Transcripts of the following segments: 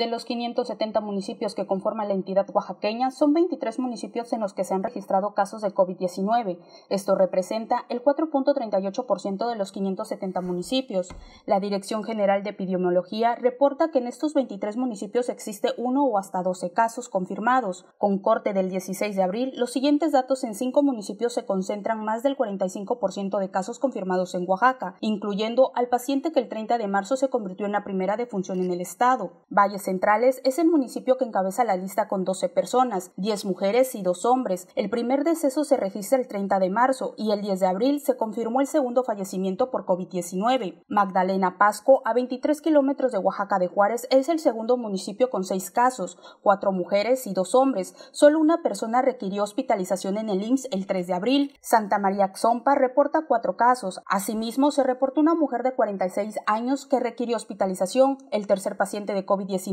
De los 570 municipios que conforman la entidad oaxaqueña, son 23 municipios en los que se han registrado casos de COVID-19. Esto representa el 4.38% de los 570 municipios. La Dirección General de Epidemiología reporta que en estos 23 municipios existe uno o hasta 12 casos confirmados. Con corte del 16 de abril, los siguientes datos en cinco municipios se concentran más del 45% de casos confirmados en Oaxaca, incluyendo al paciente que el 30 de marzo se convirtió en la primera defunción en el estado. Valles centrales es el municipio que encabeza la lista con 12 personas, 10 mujeres y 2 hombres. El primer deceso se registra el 30 de marzo y el 10 de abril se confirmó el segundo fallecimiento por COVID-19. Magdalena Pasco, a 23 kilómetros de Oaxaca de Juárez, es el segundo municipio con 6 casos, 4 mujeres y 2 hombres. Solo una persona requirió hospitalización en el IMSS el 3 de abril. Santa María Xompa reporta 4 casos. Asimismo, se reportó una mujer de 46 años que requirió hospitalización. El tercer paciente de COVID-19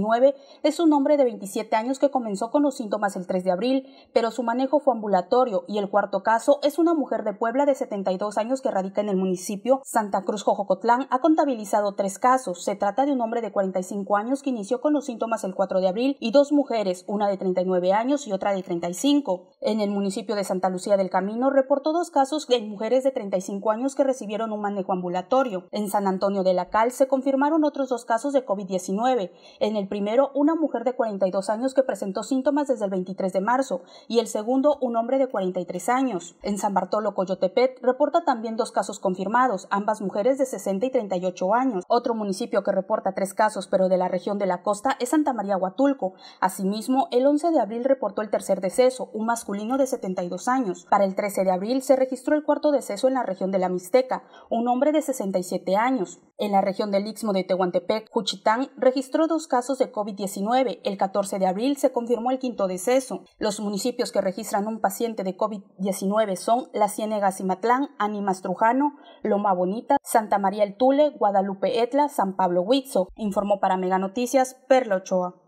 es un hombre de 27 años que comenzó con los síntomas el 3 de abril, pero su manejo fue ambulatorio y el cuarto caso es una mujer de Puebla de 72 años que radica en el municipio Santa Cruz Jojocotlán. Ha contabilizado tres casos. Se trata de un hombre de 45 años que inició con los síntomas el 4 de abril y dos mujeres, una de 39 años y otra de 35. En el municipio de Santa Lucía del Camino reportó dos casos de mujeres de 35 años que recibieron un manejo ambulatorio. En San Antonio de la Cal se confirmaron otros dos casos de COVID-19. En el primero, una mujer de 42 años que presentó síntomas desde el 23 de marzo, y el segundo, un hombre de 43 años. En San Bartolo, Coyotepet, reporta también dos casos confirmados, ambas mujeres de 60 y 38 años. Otro municipio que reporta tres casos, pero de la región de la costa, es Santa María Huatulco. Asimismo, el 11 de abril reportó el tercer deceso, un masculino de 72 años. Para el 13 de abril se registró el cuarto deceso en la región de la Mixteca, un hombre de 67 años. En la región del Istmo de Tehuantepec, Juchitán registró dos casos de COVID-19. El 14 de abril se confirmó el quinto deceso. Los municipios que registran un paciente de COVID-19 son La Ciénega, Cimatlán, Animas, Trujano, Loma Bonita, Santa María el Tule, Guadalupe Etla, San Pablo Huitzo, informó para Mega Noticias Perla Ochoa.